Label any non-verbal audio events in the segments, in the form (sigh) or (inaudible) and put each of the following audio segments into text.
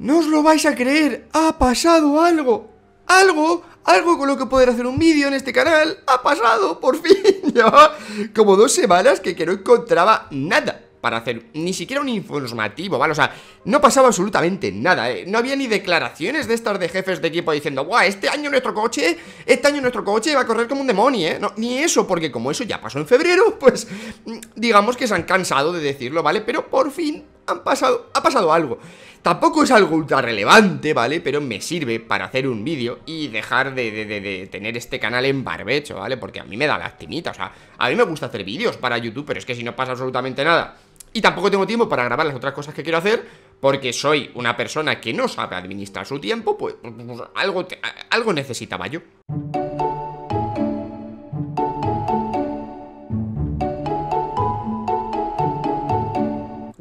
No os lo vais a creer, ha pasado algo. Algo, algo con lo que poder hacer un vídeo en este canal. Ha pasado, por fin. Llevaba (laughs) como dos semanas que, no encontraba nada para hacer ni siquiera un informativo, ¿vale? O sea, no pasaba absolutamente nada, ¿eh? No había ni declaraciones de estas de jefes de equipo diciendo, guau, este año nuestro coche, este año nuestro coche va a correr como un demonio, ¿eh? No, ni eso, porque como eso ya pasó en febrero, pues mm, digamos que se han cansado de decirlo, ¿vale? Pero por fin han pasado, ha pasado algo. Tampoco es algo ultra relevante, ¿vale? Pero me sirve para hacer un vídeo y dejar de, tener este canal en barbecho, ¿vale? Porque a mí me da lastimita, o sea, a mí me gusta hacer vídeos para YouTube, pero es que si no pasa absolutamente nada. Y tampoco tengo tiempo para grabar las otras cosas que quiero hacer, porque soy una persona que no sabe administrar su tiempo, pues, pues, pues algo, algo necesitaba yo.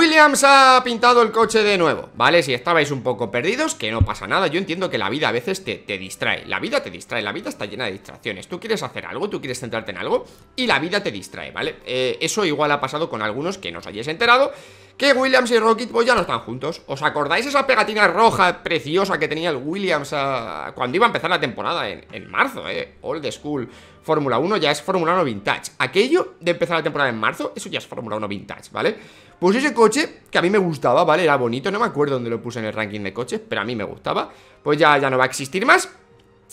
Williams ha pintado el coche de nuevo, ¿vale? Si estabais un poco perdidos, que no pasa nada. Yo entiendo que la vida a veces te, distrae. La vida te distrae, la vida está llena de distracciones. Tú quieres hacer algo, tú quieres centrarte en algo y la vida te distrae, ¿vale? Eh, eso igual ha pasado con algunos que no os hayáis enterado que Williams y Rocket pues ya no están juntos. ¿Os acordáis esa pegatina roja preciosa que tenía el Williams ah, cuando iba a empezar la temporada? En, marzo, ¿eh? Old School. Fórmula 1 ya es Fórmula 1 Vintage. Aquello de empezar la temporada en marzo, eso ya es Fórmula 1 Vintage, ¿vale? Pues ese coche, que a mí me gustaba, ¿vale? Era bonito, no me acuerdo dónde lo puse en el ranking de coches, pero a mí me gustaba. Pues ya, ya no va a existir más.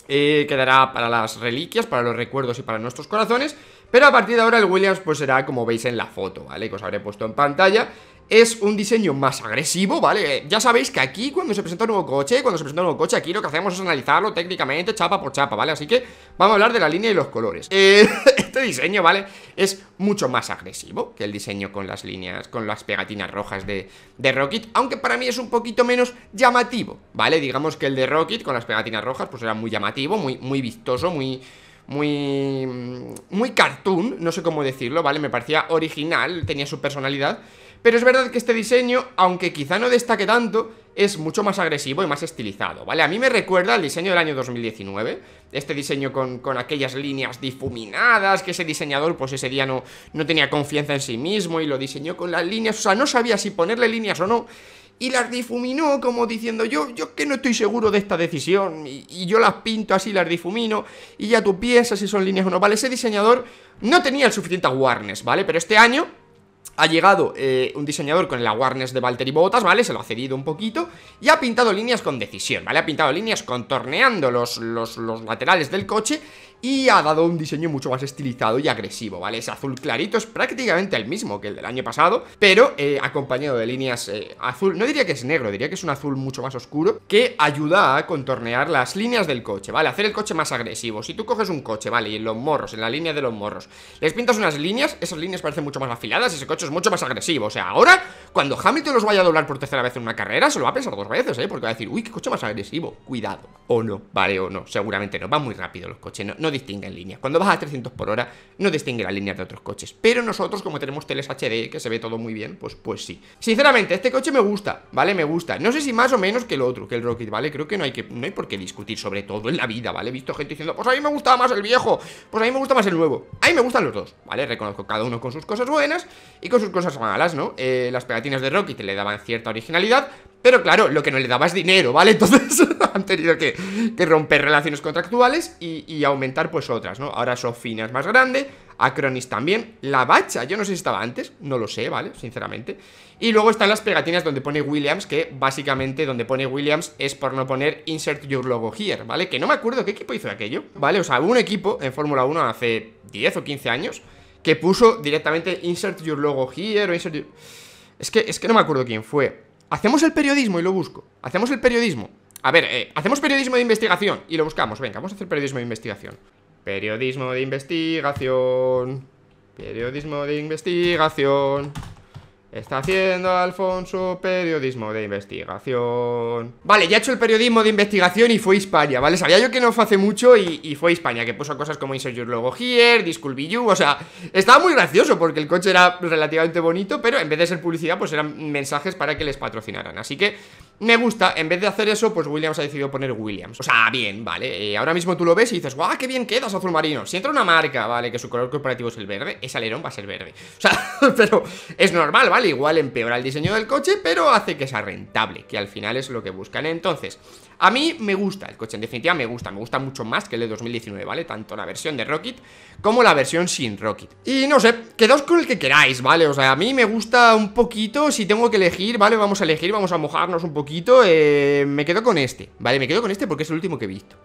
Eh, quedará para las reliquias, para los recuerdos y para nuestros corazones. Pero a partir de ahora el Williams pues será como veis en la foto, ¿vale? Que os habré puesto en pantalla es un diseño más agresivo, ¿vale? Eh, ya sabéis que aquí cuando se presenta un nuevo coche, cuando se presenta un nuevo coche, aquí lo que hacemos es analizarlo técnicamente chapa por chapa, ¿vale? Así que vamos a hablar de la línea y los colores. Eh, (laughs) este diseño, ¿vale? Es mucho más agresivo que el diseño con las líneas, con las pegatinas rojas de, de Rocket, aunque para mí es un poquito menos llamativo, ¿vale? Digamos que el de Rocket con las pegatinas rojas pues era muy llamativo, muy, muy vistoso, muy muy muy cartoon, no sé cómo decirlo, ¿vale? Me parecía original, tenía su personalidad. Pero es verdad que este diseño, aunque quizá no destaque tanto, es mucho más agresivo y más estilizado, ¿vale? A mí me recuerda al diseño del año 2019, este diseño con, aquellas líneas difuminadas, que ese diseñador pues ese día no, no tenía confianza en sí mismo y lo diseñó con las líneas, o sea, no sabía si ponerle líneas o no, y las difuminó como diciendo yo, yo que no estoy seguro de esta decisión y, y, yo las pinto así, las difumino y ya tú piensas si son líneas o no, ¿vale? Ese diseñador no tenía el suficiente awareness, ¿vale? Pero este año ha llegado eh, un diseñador con el awareness de Valtteri Botas, ¿vale? Se lo ha cedido un poquito y ha pintado líneas con decisión, ¿vale? Ha pintado líneas contorneando los, los laterales del coche y ha dado un diseño mucho más estilizado y agresivo, ¿vale? Ese azul clarito es prácticamente el mismo que el del año pasado, pero eh, acompañado de líneas eh, azul, no diría que es negro, diría que es un azul mucho más oscuro, que ayuda a contornear las líneas del coche, ¿vale? Hacer el coche más agresivo. Si tú coges un coche, ¿vale? Y en los morros, en la línea de los morros, les pintas unas líneas, esas líneas parecen mucho más afiladas, ese coche es mucho más agresivo. O sea, ahora, cuando Hamilton los vaya a doblar por tercera vez en una carrera, se lo va a pensar dos veces, ¿eh? Porque va a decir, uy, qué coche más agresivo, cuidado. O no, ¿vale? O no, seguramente no, va muy rápido los coches, no no en línea, Cuando vas a 300 por hora, no distingue las líneas de otros coches. Pero nosotros, como tenemos teles HD, que se ve todo muy bien, pues, pues sí. Sinceramente, este coche me gusta, ¿vale? Me gusta. No sé si más o menos que el otro, que el Rocket, ¿vale? Creo que no hay, que, no hay por qué discutir sobre todo en la vida, ¿vale? He visto gente diciendo, pues a mí me gustaba más el viejo, pues a mí me gusta más el nuevo. A mí me gustan los dos, ¿vale? Reconozco cada uno con sus cosas buenas y con sus cosas malas, ¿no? Eh, las pegatinas de Rocket le daban cierta originalidad, pero claro, lo que no le daba es dinero, ¿vale? Entonces (laughs) han tenido que, romper relaciones contractuales y, aumentar pues otras, ¿no? Ahora Sofina es más grande, Acronis también, La Bacha, yo no sé si estaba antes, no lo sé, ¿vale? Sinceramente. Y luego están las pegatinas donde pone Williams, que básicamente donde pone Williams es por no poner Insert Your Logo Here, ¿vale? Que no me acuerdo qué equipo hizo aquello, ¿vale? O sea, hubo un equipo en Fórmula 1 hace 10 o 15 años que puso directamente Insert Your Logo Here o Insert Your... Es que, es que no me acuerdo quién fue. Hacemos el periodismo y lo busco. Hacemos el periodismo. A ver, eh, hacemos periodismo de investigación y lo buscamos. Venga, vamos a hacer periodismo de investigación. Periodismo de investigación. Periodismo de investigación. Está haciendo Alfonso periodismo de investigación Vale, ya he hecho el periodismo de investigación y fue España, ¿vale? Sabía yo que no fue hace mucho y, fue España Que puso cosas como Insert Your Logo Here, Disculpe You O sea, estaba muy gracioso porque el coche era relativamente bonito Pero en vez de ser publicidad, pues eran mensajes para que les patrocinaran Así que me gusta, en vez de hacer eso, pues Williams ha decidido poner Williams O sea, bien, vale, eh, ahora mismo tú lo ves y dices ¡Guau, qué bien quedas, azul marino! Si entra una marca, vale, que su color corporativo es el verde Ese alerón va a ser verde O sea, (laughs) pero es normal, vale, igual empeora el diseño del coche Pero hace que sea rentable, que al final es lo que buscan Entonces, a mí me gusta el coche, en definitiva me gusta, me gusta mucho más que el de 2019, ¿vale? Tanto la versión de Rocket como la versión sin Rocket. Y no sé, quedaos con el que queráis, ¿vale? O sea, a mí me gusta un poquito, si tengo que elegir, ¿vale? Vamos a elegir, vamos a mojarnos un poquito, eh, me quedo con este, ¿vale? Me quedo con este porque es el último que he visto.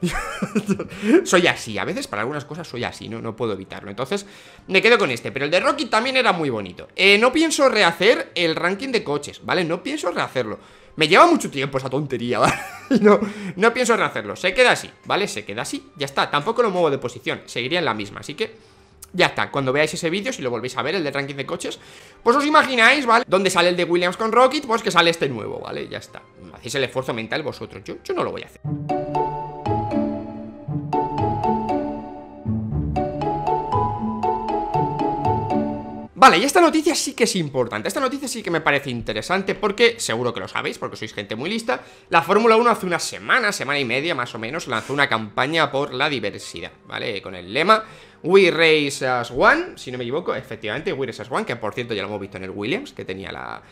(laughs) soy así, a veces para algunas cosas soy así, ¿no? no puedo evitarlo. Entonces, me quedo con este, pero el de Rocket también era muy bonito. Eh, no pienso rehacer el ranking de coches, ¿vale? No pienso rehacerlo. Me lleva mucho tiempo esa tontería, (laughs) ¿vale? no, no pienso rehacerlo, se queda así, ¿vale? Se queda así, ya está, tampoco lo muevo de posición, seguiría en la misma, así que... Ya está, cuando veáis ese vídeo, si lo volvéis a ver, el de ranking de coches Pues os imagináis, ¿vale? ¿Dónde sale el de Williams con Rocket? Pues que sale este nuevo, ¿vale? Ya está Hacéis el esfuerzo mental vosotros, yo, yo no lo voy a hacer Vale, y esta noticia sí que es importante. Esta noticia sí que me parece interesante porque, seguro que lo sabéis, porque sois gente muy lista, la Fórmula 1 hace una semana, semana y media más o menos, lanzó una campaña por la diversidad, ¿vale? Con el lema We Race as One, si no me equivoco, efectivamente, we Race as One, que por cierto ya lo hemos visto en el Williams, que tenía la,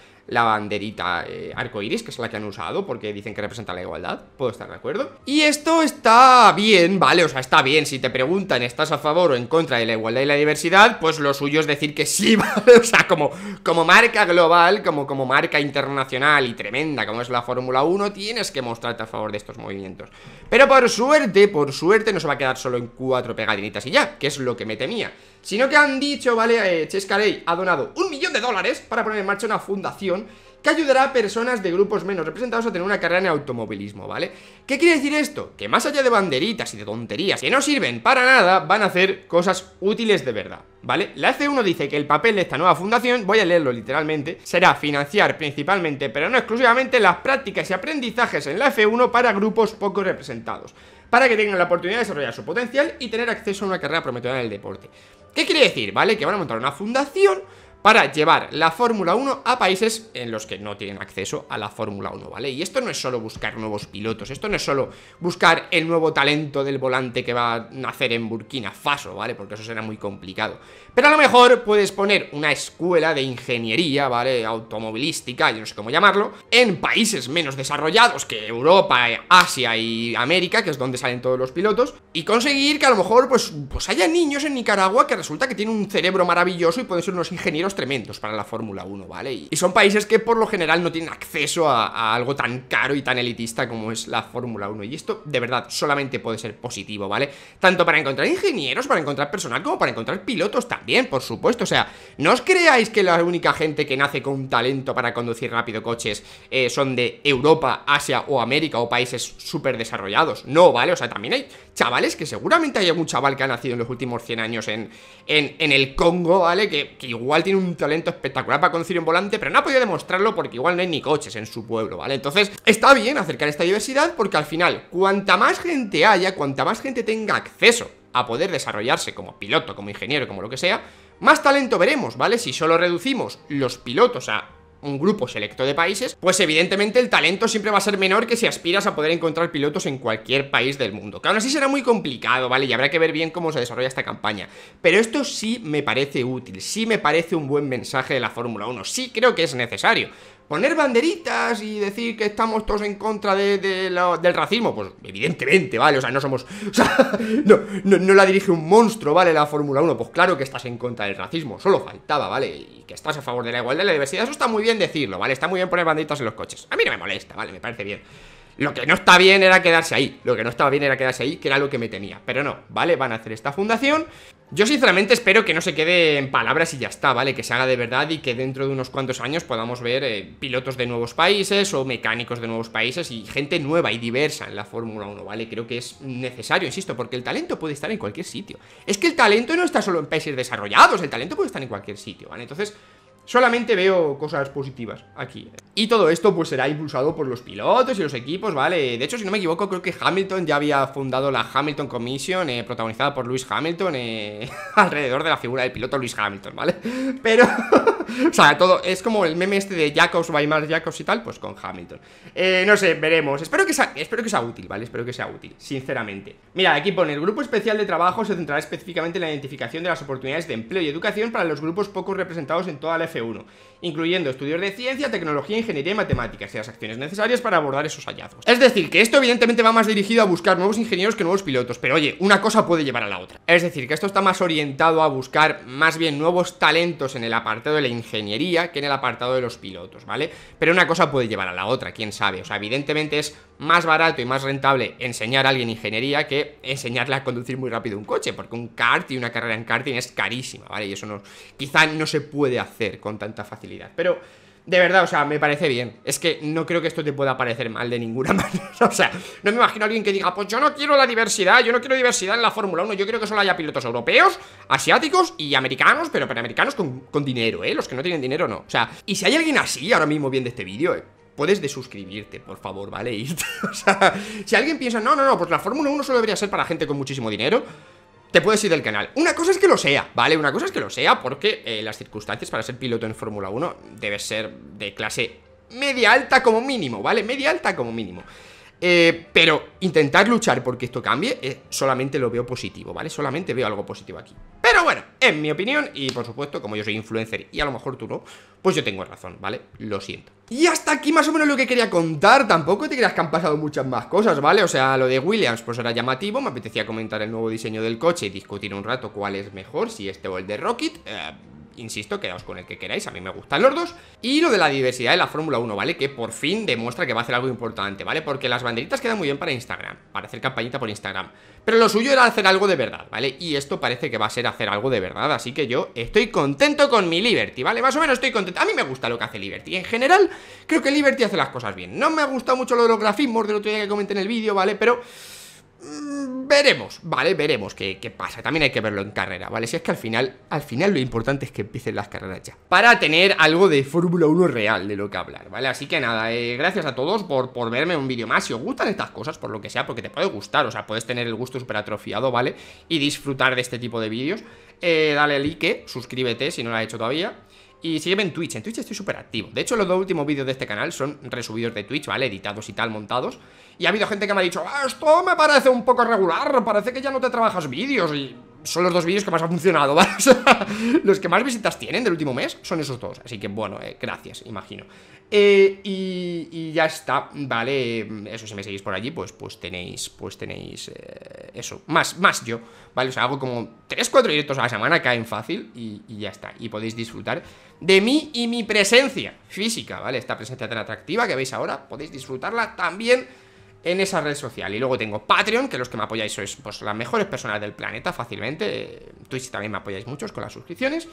banderita Arco eh, arcoiris, que es la que han usado porque dicen que representa la igualdad, puedo estar de acuerdo. Y esto está bien, ¿vale? O sea, está bien, si te preguntan estás a favor o en contra de la igualdad y la diversidad, pues lo suyo es decir que sí, (laughs) ¿vale? O sea, como, como marca global, como, como marca internacional y tremenda como es la Fórmula 1, tienes que mostrarte a favor de estos movimientos. Pero por suerte, por suerte, no se va a quedar solo en cuatro pegadinitas y ya, que es lo que me temía. Sino que han dicho, ¿vale? Eh, Chescarey ha donado un millón de dólares para poner en marcha una fundación que ayudará a personas de grupos menos representados a tener una carrera en automovilismo, ¿vale? ¿Qué quiere decir esto? Que más allá de banderitas y de tonterías que no sirven para nada, van a hacer cosas útiles de verdad, ¿vale? La F1 dice que el papel de esta nueva fundación, voy a leerlo literalmente, será financiar principalmente, pero no exclusivamente, las prácticas y aprendizajes en la F1 para grupos poco representados para que tengan la oportunidad de desarrollar su potencial y tener acceso a una carrera prometedora en el deporte. ¿Qué quiere decir? ¿Vale? Que van a montar una fundación para llevar la Fórmula 1 a países en los que no tienen acceso a la Fórmula 1, ¿vale? Y esto no es solo buscar nuevos pilotos, esto no es solo buscar el nuevo talento del volante que va a nacer en Burkina Faso, ¿vale? Porque eso será muy complicado. Pero a lo mejor puedes poner una escuela de ingeniería, ¿vale? Automovilística, yo no sé cómo llamarlo, en países menos desarrollados que Europa, Asia y América, que es donde salen todos los pilotos, y conseguir que a lo mejor pues, pues haya niños en Nicaragua que resulta que tienen un cerebro maravilloso y pueden ser unos ingenieros tremendos para la Fórmula 1, ¿vale? Y, son países que por lo general no tienen acceso a, algo tan caro y tan elitista como es la Fórmula 1. Y esto, de verdad, solamente puede ser positivo, ¿vale? Tanto para encontrar ingenieros, para encontrar personal, como para encontrar pilotos también, por supuesto. O sea, no os creáis que la única gente que nace con talento para conducir rápido coches eh, son de Europa, Asia o América o países súper desarrollados. No, ¿vale? O sea, también hay chavales que seguramente haya un chaval que ha nacido en los últimos 100 años en, en, el Congo, ¿vale? Que, que igual tiene un talento espectacular para conducir un volante, pero no ha podido demostrarlo porque igual no hay ni coches en su pueblo, ¿vale? Entonces, está bien acercar esta diversidad porque al final, cuanta más gente haya, cuanta más gente tenga acceso a poder desarrollarse como piloto, como ingeniero, como lo que sea, más talento veremos, ¿vale? Si solo reducimos los pilotos a un grupo selecto de países, pues evidentemente el talento siempre va a ser menor que si aspiras a poder encontrar pilotos en cualquier país del mundo. Que aún así será muy complicado, ¿vale? Y habrá que ver bien cómo se desarrolla esta campaña. Pero esto sí me parece útil, sí me parece un buen mensaje de la Fórmula 1, sí creo que es necesario poner banderitas y decir que estamos todos en contra de, del racismo, pues evidentemente, ¿vale? O sea, no somos... (laughs) O sea, no, no, no, la dirige un monstruo, ¿vale? La Fórmula 1, pues claro que estás en contra del racismo, solo faltaba, ¿vale? Y que estás a favor de la igualdad y la diversidad, eso está muy bien decirlo, ¿vale? Está muy bien poner banderitas en los coches. A mí no me molesta, ¿vale? Me parece bien. Lo que no está bien era quedarse ahí, lo que no estaba bien era quedarse ahí, que era lo que me tenía. Pero no, ¿vale? Van a hacer esta fundación. Yo sinceramente espero que no se quede en palabras y ya está, ¿vale? Que se haga de verdad y que dentro de unos cuantos años podamos ver eh, pilotos de nuevos países o mecánicos de nuevos países y gente nueva y diversa en la Fórmula 1, ¿vale? Creo que es necesario, insisto, porque el talento puede estar en cualquier sitio. Es que el talento no está solo en países desarrollados, el talento puede estar en cualquier sitio, ¿vale? Entonces, Solamente veo cosas positivas aquí. Y todo esto pues será impulsado por los pilotos y los equipos, ¿vale? De hecho, si no me equivoco, creo que Hamilton ya había fundado la Hamilton Commission, eh, protagonizada por Lewis Hamilton, eh, (laughs) alrededor de la figura del piloto Lewis Hamilton, ¿vale? (laughs) Pero, (laughs) o sea, todo es como el meme este de Jacobs, Weimar, Jacobs y tal, pues con Hamilton. Eh, no sé, veremos. Espero que, sea, espero que sea útil, ¿vale? Espero que sea útil, sinceramente. Mira, aquí pone, el grupo especial de trabajo se centrará específicamente en la identificación de las oportunidades de empleo y educación para los grupos poco representados en toda la f uno, incluyendo estudios de ciencia, tecnología, ingeniería y matemáticas y las acciones necesarias para abordar esos hallazgos. Es decir, que esto evidentemente va más dirigido a buscar nuevos ingenieros que nuevos pilotos, pero oye, una cosa puede llevar a la otra. Es decir, que esto está más orientado a buscar más bien nuevos talentos en el apartado de la ingeniería que en el apartado de los pilotos, ¿vale? Pero una cosa puede llevar a la otra, quién sabe. O sea, evidentemente es más barato y más rentable enseñar a alguien ingeniería que enseñarle a conducir muy rápido un coche, porque un kart y una carrera en karting es carísima, ¿vale? Y eso no, quizá no se puede hacer con con tanta facilidad. Pero de verdad, o sea, me parece bien. Es que no creo que esto te pueda parecer mal de ninguna (laughs) manera. O sea, no me imagino a alguien que diga, pues yo no quiero la diversidad, yo no quiero diversidad en la Fórmula 1. Yo quiero que solo haya pilotos europeos, asiáticos y americanos, pero para con, con dinero, ¿eh? Los que no tienen dinero no. O sea, y si hay alguien así ahora mismo viendo este vídeo, ¿eh? puedes desuscribirte, por favor, ¿vale? (laughs) o sea, si alguien piensa, no, no, no, pues la Fórmula 1 solo debería ser para gente con muchísimo dinero te puedes ir del canal. Una cosa es que lo sea, ¿vale? Una cosa es que lo sea porque eh, las circunstancias para ser piloto en Fórmula 1 Debe ser de clase media alta como mínimo, ¿vale? Media alta como mínimo. Eh, pero intentar luchar porque esto cambie, eh, solamente lo veo positivo, ¿vale? Solamente veo algo positivo aquí. Pero bueno, en mi opinión, y por supuesto, como yo soy influencer y a lo mejor tú no, pues yo tengo razón, ¿vale? Lo siento. Y hasta aquí más o menos lo que quería contar Tampoco te creas que han pasado muchas más cosas, ¿vale? O sea, lo de Williams pues era llamativo Me apetecía comentar el nuevo diseño del coche Y discutir un rato cuál es mejor, si este o el de Rocket eh, Insisto, quedaos con el que queráis A mí me gustan los dos Y lo de la diversidad de la Fórmula 1, ¿vale? Que por fin demuestra que va a hacer algo importante, ¿vale? Porque las banderitas quedan muy bien para Instagram Para hacer campañita por Instagram Pero lo suyo era hacer algo de verdad, ¿vale? Y esto parece que va a ser hacer algo de verdad Así que yo estoy contento con mi Liberty, ¿vale? Más o menos estoy contento A mí me gusta lo que hace Liberty En general Creo que Liberty hace las cosas bien. No me ha gustado mucho lo de los grafismos del otro día que comenté en el vídeo, ¿vale? Pero mm, veremos, ¿vale? Veremos qué, pasa. También hay que verlo en carrera, ¿vale? Si es que al final, al final lo importante es que empiecen las carreras ya. Para tener algo de Fórmula 1 real de lo que hablar, ¿vale? Así que nada, eh, gracias a todos por, verme un vídeo más. Si os gustan estas cosas, por lo que sea, porque te puede gustar, o sea, puedes tener el gusto súper atrofiado, ¿vale? Y disfrutar de este tipo de vídeos. Eh, dale like, suscríbete si no lo has hecho todavía y sígueme en Twitch, en Twitch estoy súper activo. De hecho, los dos últimos vídeos de este canal son resubidos de Twitch, ¿vale? Editados y tal, montados. Y ha habido gente que me ha dicho, ah, esto me parece un poco regular, parece que ya no te trabajas vídeos. Y son los dos vídeos que más han funcionado, (laughs) ¿vale? O sea, los que más visitas tienen del último mes son esos dos. Así que, bueno, eh, gracias, imagino. Eh, y, ya está, ¿vale? Eh, eso, si me seguís por allí, pues, pues tenéis, pues tenéis eso, más, más yo, ¿vale? O sea, hago como 3-4 directos a la semana, caen fácil y ya está. Y podéis disfrutar de mí y mi presencia física, ¿vale? Esta presencia tan atractiva que veis ahora, podéis disfrutarla también en esa red social. Y luego tengo Patreon, que los que me apoyáis sois pues, las mejores personas del planeta fácilmente. Twitch también me apoyáis muchos con las suscripciones.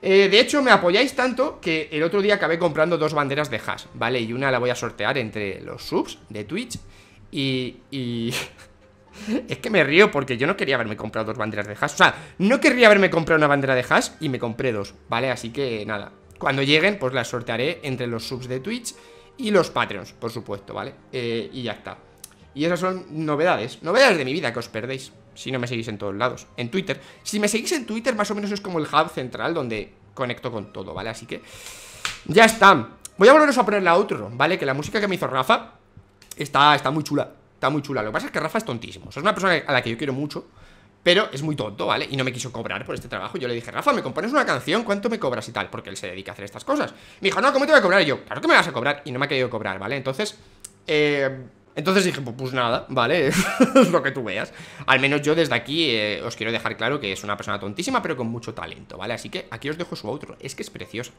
Eh, de hecho, me apoyáis tanto que el otro día acabé comprando dos banderas de hash, ¿vale? Y una la voy a sortear entre los subs de Twitch y... y... (laughs) es que me río porque yo no quería haberme comprado dos banderas de hash. O sea, no querría haberme comprado una bandera de hash y me compré dos, ¿vale? Así que nada. Cuando lleguen, pues las sortearé entre los subs de Twitch y los Patreons, por supuesto, ¿vale? Eh, y ya está. Y esas son novedades, novedades de mi vida que os perdéis si no me seguís en todos lados. En Twitter. Si me seguís en Twitter, más o menos es como el hub central donde conecto con todo, ¿vale? Así que ya está. Voy a volveros a poner la otro, ¿vale? Que la música que me hizo Rafa está, está muy chula muy chula. Lo que pasa es que Rafa es tontísimo. Es una persona a la que yo quiero mucho, pero es muy tonto, ¿vale? Y no me quiso cobrar por este trabajo. Yo le dije, Rafa, ¿me compones una canción? ¿Cuánto me cobras y tal? Porque él se dedica a hacer estas cosas. Me dijo, no, ¿cómo te voy a cobrar? yo, claro que me vas a cobrar. Y no me ha querido cobrar, ¿vale? Entonces, eh, entonces dije, pues, pues nada, ¿vale? (laughs) es lo que tú veas. Al menos yo desde aquí eh, os quiero dejar claro que es una persona tontísima, pero con mucho talento, ¿vale? Así que aquí os dejo su otro Es que es preciosa.